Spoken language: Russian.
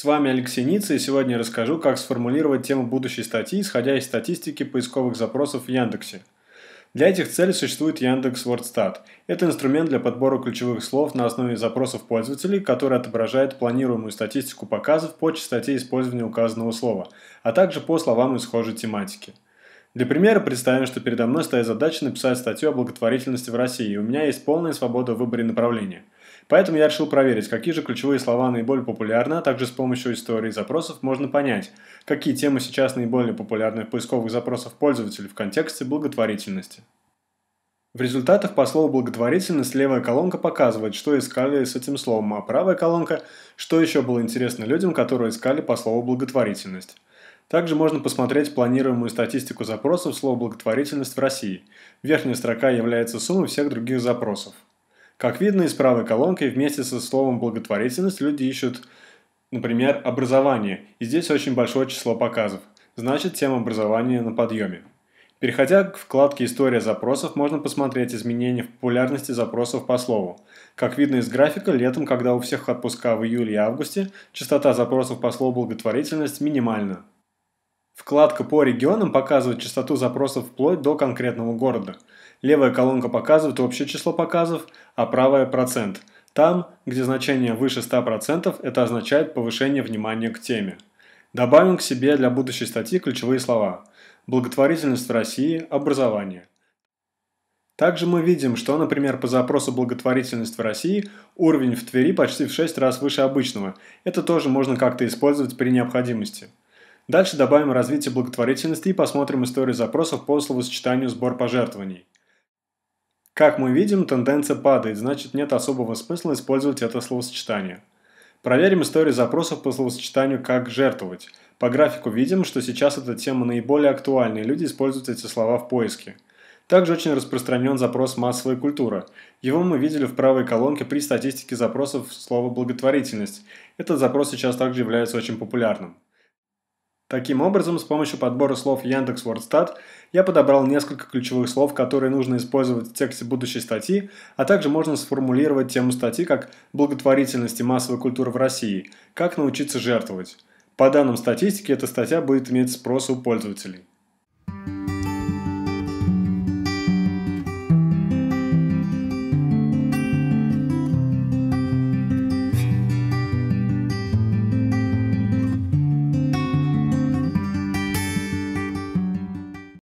С вами Алексей Ница, и сегодня я расскажу, как сформулировать тему будущей статьи, исходя из статистики поисковых запросов в Яндексе. Для этих целей существует Яндекс WordStat. Это инструмент для подбора ключевых слов на основе запросов пользователей, который отображает планируемую статистику показов по частоте использования указанного слова, а также по словам из схожей тематики. Для примера представим, что передо мной стоит задача написать статью о благотворительности в России, и у меня есть полная свобода в выборе направления – Поэтому я решил проверить, какие же ключевые слова наиболее популярны, а также с помощью истории запросов можно понять, какие темы сейчас наиболее популярны в поисковых запросах пользователей в контексте благотворительности. В результатах по слову «благотворительность» левая колонка показывает, что искали с этим словом, а правая колонка – что еще было интересно людям, которые искали по слову «благотворительность». Также можно посмотреть планируемую статистику запросов слова «благотворительность» в России. Верхняя строка является суммой всех других запросов – как видно из правой колонки, вместе со словом «благотворительность» люди ищут, например, образование, и здесь очень большое число показов. Значит, тема образования на подъеме. Переходя к вкладке «История запросов», можно посмотреть изменения в популярности запросов по слову. Как видно из графика, летом, когда у всех отпуска в июле и августе, частота запросов по слову «благотворительность» минимальна. Вкладка по регионам показывает частоту запросов вплоть до конкретного города. Левая колонка показывает общее число показов, а правая – процент. Там, где значение выше 100%, это означает повышение внимания к теме. Добавим к себе для будущей статьи ключевые слова – благотворительность в России, образование. Также мы видим, что, например, по запросу «Благотворительность в России» уровень в Твери почти в 6 раз выше обычного. Это тоже можно как-то использовать при необходимости – Дальше добавим развитие благотворительности и посмотрим историю запросов по словосочетанию «сбор пожертвований». Как мы видим, тенденция падает, значит нет особого смысла использовать это словосочетание. Проверим историю запросов по словосочетанию «как жертвовать». По графику видим, что сейчас эта тема наиболее актуальна, и люди используют эти слова в поиске. Также очень распространен запрос «массовая культура». Его мы видели в правой колонке при статистике запросов слова «благотворительность». Этот запрос сейчас также является очень популярным. Таким образом, с помощью подбора слов Яндекс Вордстат я подобрал несколько ключевых слов, которые нужно использовать в тексте будущей статьи, а также можно сформулировать тему статьи как «Благотворительность и массовая культура в России. Как научиться жертвовать». По данным статистики, эта статья будет иметь спрос у пользователей.